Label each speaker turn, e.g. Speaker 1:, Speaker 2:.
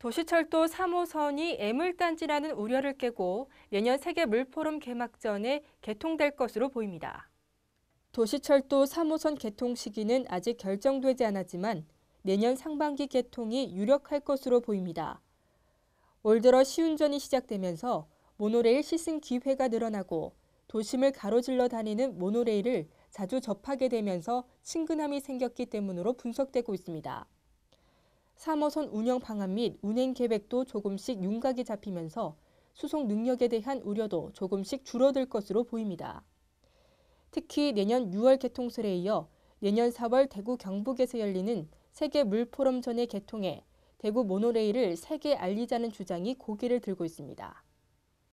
Speaker 1: 도시철도 3호선이 애물단지라는 우려를 깨고 내년 세계 물포럼 개막 전에 개통될 것으로 보입니다. 도시철도 3호선 개통 시기는 아직 결정되지 않았지만 내년 상반기 개통이 유력할 것으로 보입니다. 올 들어 시운전이 시작되면서 모노레일 시승 기회가 늘어나고 도심을 가로질러 다니는 모노레일을 자주 접하게 되면서 친근함이 생겼기 때문으로 분석되고 있습니다. 3호선 운영 방안 및 운행 계획도 조금씩 윤곽이 잡히면서 수송 능력에 대한 우려도 조금씩 줄어들 것으로 보입니다. 특히 내년 6월 개통설에 이어 내년 4월 대구 경북에서 열리는 세계 물포럼 전의 개통에 대구 모노레일을 세계 알리자는 주장이 고개를 들고 있습니다.